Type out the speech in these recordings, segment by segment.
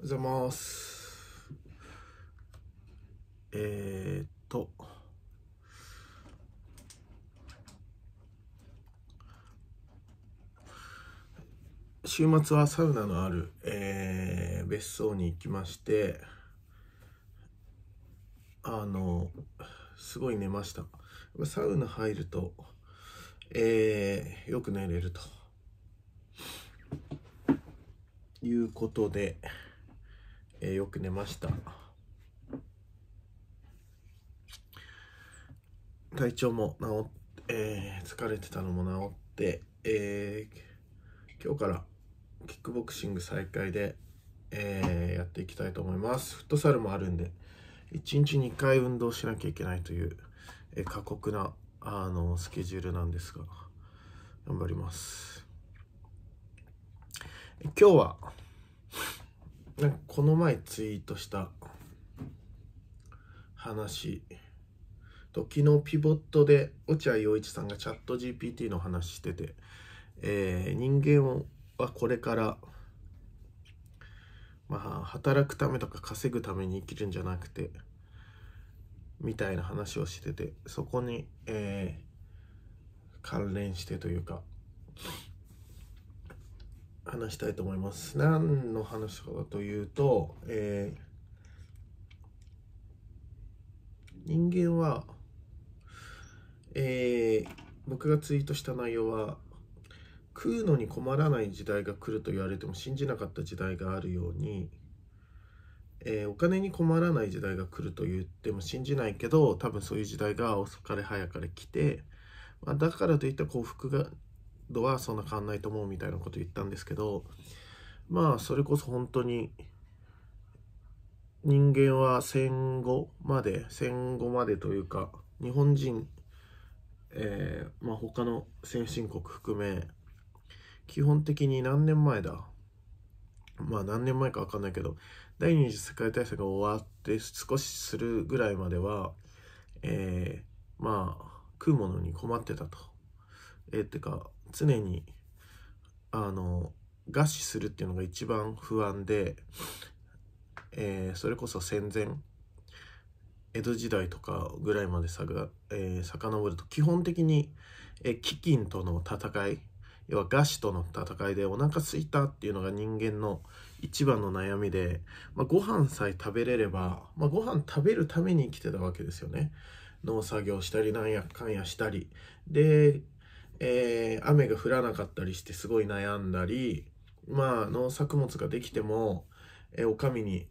おはようございます。えー、っと、週末はサウナのある、えー、別荘に行きまして、あの、すごい寝ました。サウナ入ると、えー、よく寝れると。いうことで、えー、よく寝ました体調も治って、えー、疲れてたのも治って、えー、今日からキックボクシング再開で、えー、やっていきたいと思いますフットサルもあるんで1日2回運動しなきゃいけないという、え過酷なあのスケジュールなんですが頑張ります今日はなんかこの前ツイートした話と昨日ピボットで落合陽一さんがチャット GPT の話してて、えー、人間はこれからまあ働くためとか稼ぐために生きるんじゃなくてみたいな話をしててそこに、えー、関連してというか話したいと思います。何の話かというと、えー、人間は、えー、僕がツイートした内容は食うのに困らない時代が来ると言われても信じなかった時代があるように、えー、お金に困らない時代が来ると言っても信じないけど多分そういう時代が遅かれ早かれ来て、まあ、だからといった幸福が度はそんな変わんないと思うみたいなこと言ったんですけどまあそれこそ本当に人間は戦後まで戦後までというか日本人、えーまあ、他の先進国含め基本的に何年前だまあ何年前か分かんないけど第二次世界大戦が終わって少しするぐらいまでは、えー、まあ食うものに困ってたと。えー、ってか常にあの餓死するっていうのが一番不安で、えー、それこそ戦前江戸時代とかぐらいまでさが、えー、遡ると基本的に、えー、飢饉との戦い要は餓死との戦いでお腹すいたっていうのが人間の一番の悩みで、まあ、ご飯さえ食べれれば、まあ、ご飯食べるために生きてたわけですよね農作業したりなんやかんやしたりでえー、雨が降らなかったりしてすごい悩んだり、まあ、農作物ができても、えー、お上に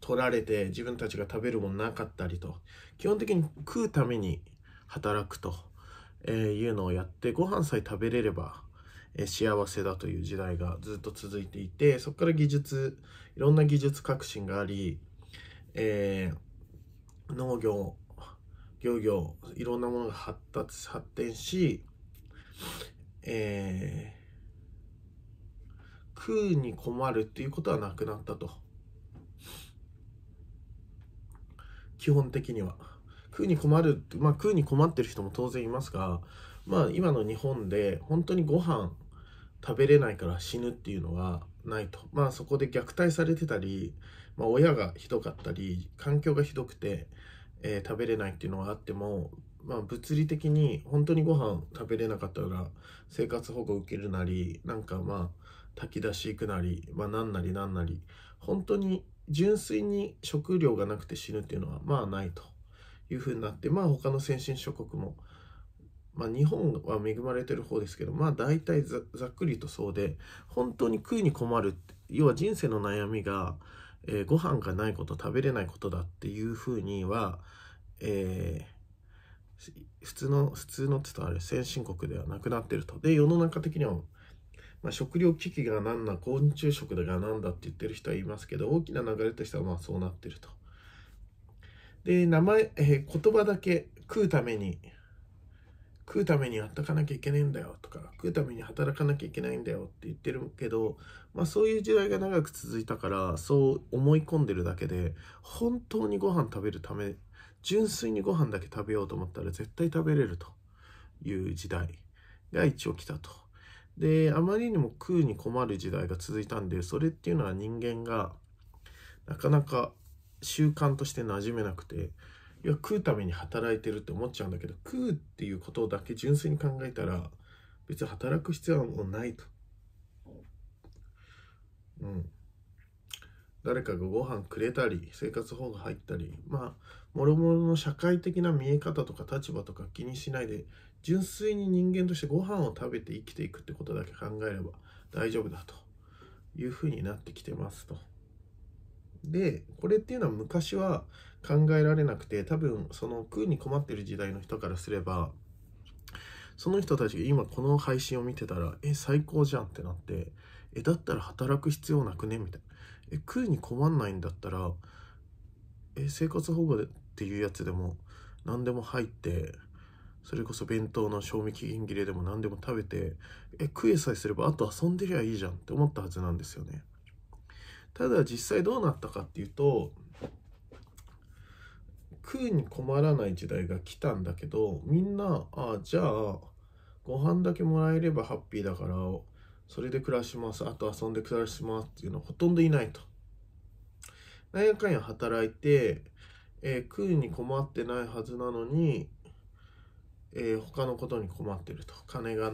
取られて自分たちが食べるものなかったりと、基本的に食うために働くと、えー、いうのをやって、ご飯さえ食べれれば、えー、幸せだという時代がずっと続いていて、そこから技術、いろんな技術革新があり、えー、農業、漁業、いろんなものが発達、発展し、えー、食うに困るっていうことはなくなったと。基本的には。食うに困る、まあ食うに困ってる人も当然いますが、まあ今の日本で本当にご飯食べれないから死ぬっていうのはないと。まあそこで虐待されてたり、まあ親がひどかったり、環境がひどくて、えー、食べれないっていうのはあっても、まあ、物理的に本当にご飯食べれなかったら生活保護受けるなりなんかまあ炊き出し行くなり、まあ、なんなりなんなり本当に純粋に食料がなくて死ぬっていうのはまあないというふうになってまあ他の先進諸国も、まあ、日本は恵まれてる方ですけどまあ大体ざざっくりとそうで本当に食いに困る要は人生の悩みが、えー、ご飯がないこと食べれないことだっていうふうにはえー普通の普通のって言ったらある先進国ではなくなってるとで世の中的には、まあ、食糧危機が何な昆虫食だが何だって言ってる人はいますけど大きな流れとしてはまあそうなってるとで名前、えー、言葉だけ食うために食うために働かなきゃいけないんだよとか食うために働かなきゃいけないんだよって言ってるけど、まあ、そういう時代が長く続いたからそう思い込んでるだけで本当にご飯食べるため純粋にご飯だけ食べようと思ったら絶対食べれるという時代が一応来たと。で、あまりにも食うに困る時代が続いたんで、それっていうのは人間がなかなか習慣として馴染めなくて、いや食うために働いてるって思っちゃうんだけど、食うっていうことだけ純粋に考えたら、別に働く必要はもうないと。うん。誰かがご飯くれたり、生活保護入ったり、まあ、諸々の社会的な見え方とか立場とか気にしないで純粋に人間としてご飯を食べて生きていくってことだけ考えれば大丈夫だというふうになってきてますと。でこれっていうのは昔は考えられなくて多分その食うに困ってる時代の人からすればその人たちが今この配信を見てたらえ最高じゃんってなってえだったら働く必要なくねみたいなえ食うに困んないんだったらえ生活保護でっていうやつでも何でも入ってそれこそ弁当の賞味期限切れでも何でも食べてえ食えさえすればあと遊んでりゃいいじゃんって思ったはずなんですよねただ実際どうなったかっていうと食うに困らない時代が来たんだけどみんなあじゃあご飯だけもらえればハッピーだからそれで暮らしますあと遊んで暮らしますっていうのはほとんどいないと。なんやかんや働いてえー、食うに困ってないはずなのに、えー、他のことに困ってると金が、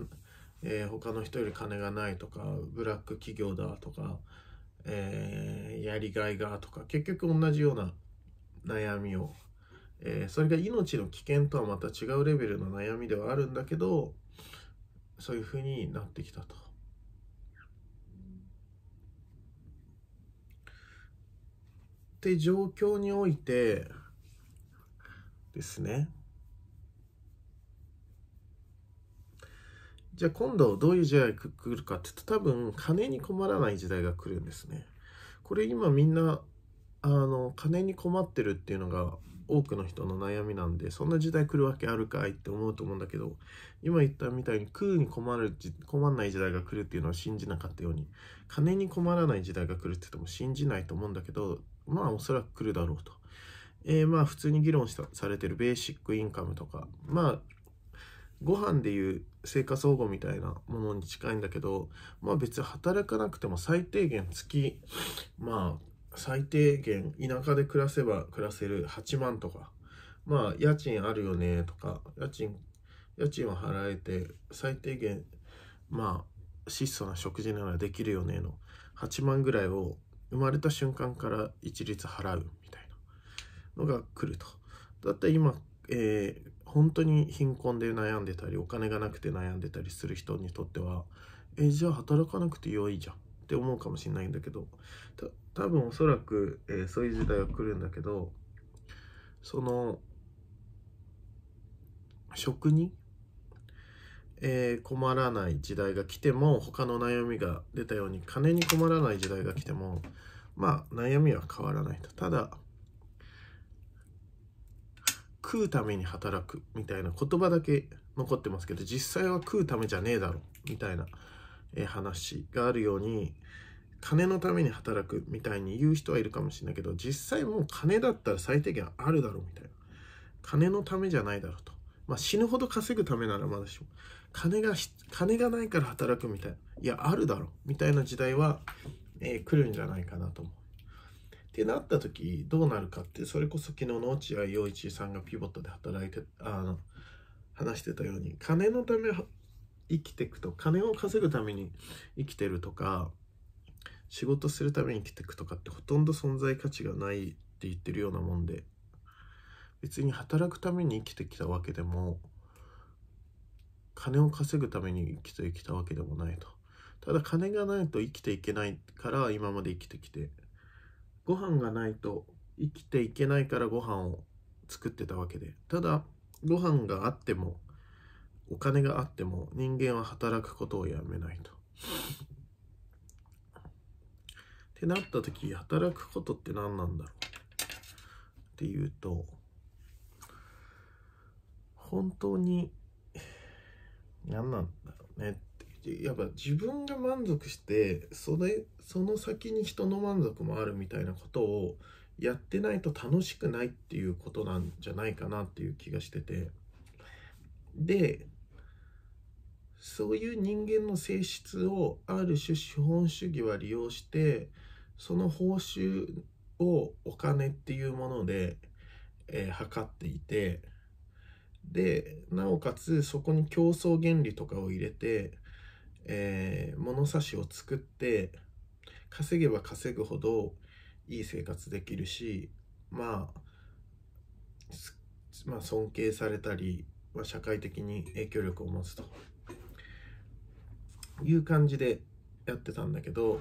えー、他の人より金がないとかブラック企業だとか、えー、やりがいがとか結局同じような悩みを、えー、それが命の危険とはまた違うレベルの悩みではあるんだけどそういうふうになってきたと。って状況においてですねじゃあ今度どういう時代が来るかって言うと多分金に困らない時代が来るんですね。これ今みんなあの金に困ってるっていうのが多くの人の悩みなんでそんな時代来るわけあるかいって思うと思うんだけど今言ったみたいに食うに困る困んない時代が来るっていうのは信じなかったように金に困らない時代が来るって言っても信じないと思うんだけどまあおそらく来るだろうと。えー、まあ普通に議論したされてるベーシックインカムとか、まあご飯でいう生活保護みたいなものに近いんだけど、まあ別に働かなくても最低限月、まあ最低限田舎で暮らせば暮らせる8万とか、まあ家賃あるよねとか、家賃、家賃は払えて最低限、まあ質素な食事ならできるよねの8万ぐらいを生まれた瞬間から一律払うみたいなのが来ると。だって今、えー、本当に貧困で悩んでたりお金がなくて悩んでたりする人にとってはえー、じゃあ働かなくてよいじゃんって思うかもしれないんだけど多分おそらく、えー、そういう時代が来るんだけどその職人えー、困らない時代が来ても他の悩みが出たように金に困らない時代が来てもまあ悩みは変わらないとただ食うために働くみたいな言葉だけ残ってますけど実際は食うためじゃねえだろみたいな、え話があるように金のために働くみたいに言う人はいるかもしれないけど実際もう金だったら最低限あるだろうみたいな金のためじゃないだろうとまあ死ぬほど稼ぐためならまだしも金が金がないから働くみたいないやあるだろみたいな時代は、えー、来るんじゃないかなと思う。ってなった時どうなるかってそれこそ昨日の落合陽一さんがピボットで働いてあの話してたように金のため生きていくと金を稼ぐために生きてるとか仕事するために生きていくとかってほとんど存在価値がないって言ってるようなもんで別に働くために生きてきたわけでも金を稼ぐために生きてきたわけでもないと。ただ金がないと生きていけないから今まで生きてきて、ご飯がないと生きていけないからご飯を作ってたわけで、ただご飯があっても、お金があっても人間は働くことをやめないと。ってなった時、働くことって何なんだろうっていうと、本当に何なんだろうねってやっぱ自分が満足してそれその先に人の満足もあるみたいなことをやってないと楽しくないっていうことなんじゃないかなっていう気がしててでそういう人間の性質をある種資本主義は利用してその報酬をお金っていうもので、えー、測っていてでなおかつそこに競争原理とかを入れて、えー、物差しを作って稼げば稼ぐほどいい生活できるし、まあ、まあ尊敬されたり、まあ、社会的に影響力を持つという感じでやってたんだけど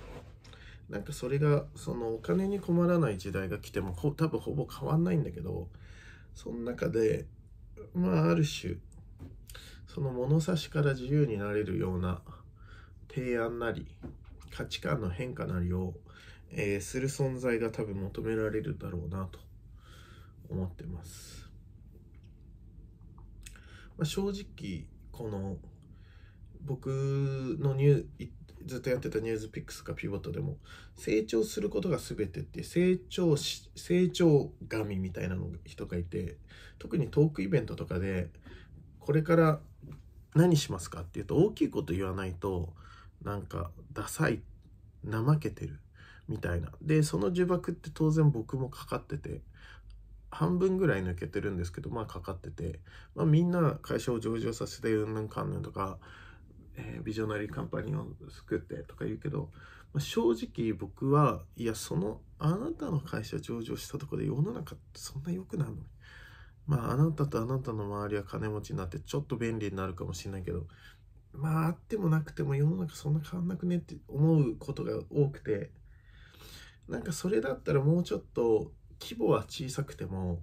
なんかそれがそのお金に困らない時代が来ても多分ほぼ変わんないんだけどその中でまあある種その物差しから自由になれるような提案なり価値観の変化なりを、えー、する存在が多分求められるだろうなと思ってます、まあ、正直この僕のニューずっとやってたニュースピックスかピボットでも成長することが全てって成長し成長神みたいなの人がいて特にトークイベントとかでこれから何しますかっていうと大きいこと言わないとなんかダサい怠けてるみたいなでその呪縛って当然僕もかかってて半分ぐらい抜けてるんですけどまあかかってて、まあ、みんな会社を上場させてうんぬんかんぬんとかえー、ビジョナリーカンパニーを作ってとか言うけど、まあ、正直僕はいやそのあなたの会社上場したとこで世の中ってそんな良くなるのまああなたとあなたの周りは金持ちになってちょっと便利になるかもしれないけどまああってもなくても世の中そんな変わんなくねって思うことが多くてなんかそれだったらもうちょっと規模は小さくても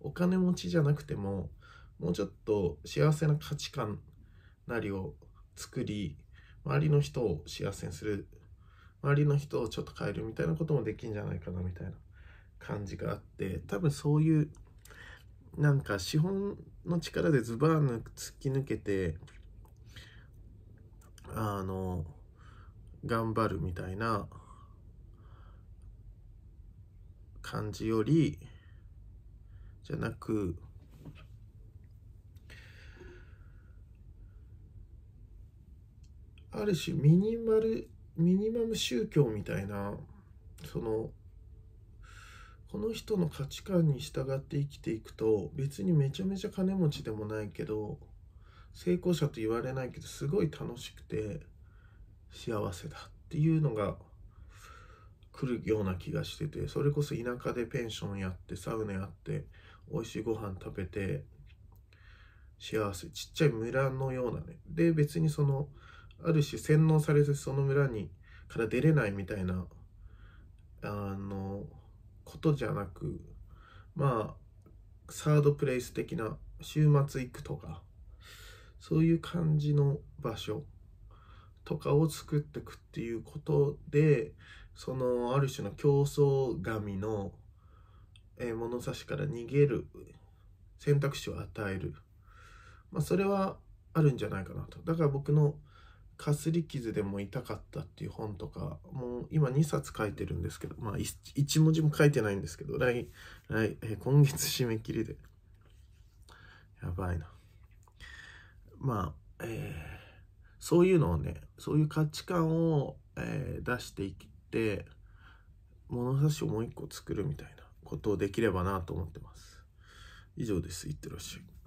お金持ちじゃなくてももうちょっと幸せな価値観なりを作り周りの人を幸せにする周りの人をちょっと変えるみたいなこともできんじゃないかなみたいな感じがあって多分そういうなんか資本の力でズバーン突き抜けてあの頑張るみたいな感じよりじゃなくある種ミニマルミニマム宗教みたいなそのこの人の価値観に従って生きていくと別にめちゃめちゃ金持ちでもないけど成功者と言われないけどすごい楽しくて幸せだっていうのが来るような気がしててそれこそ田舎でペンションやってサウナやって美味しいご飯食べて幸せちっちゃい村のようなねで別にそのある種洗脳されてその村にから出れないみたいなあのことじゃなくまあサードプレイス的な週末行くとかそういう感じの場所とかを作っていくっていうことでそのある種の競争神の、え物差しから逃げる選択肢を与える、まあ、それはあるんじゃないかなとだから僕のかすり傷でも痛かったっていう本とか、もう今2冊書いてるんですけど、まあ 1, 文字も書いてないんですけど、来、来、え今月締め切りで。やばいな。まあ、えー、そういうのをね、そういう価値観を、えー、出していって、物差しをもう一個作るみたいなことをできればなと思ってます。以上です。いってらっしゃい。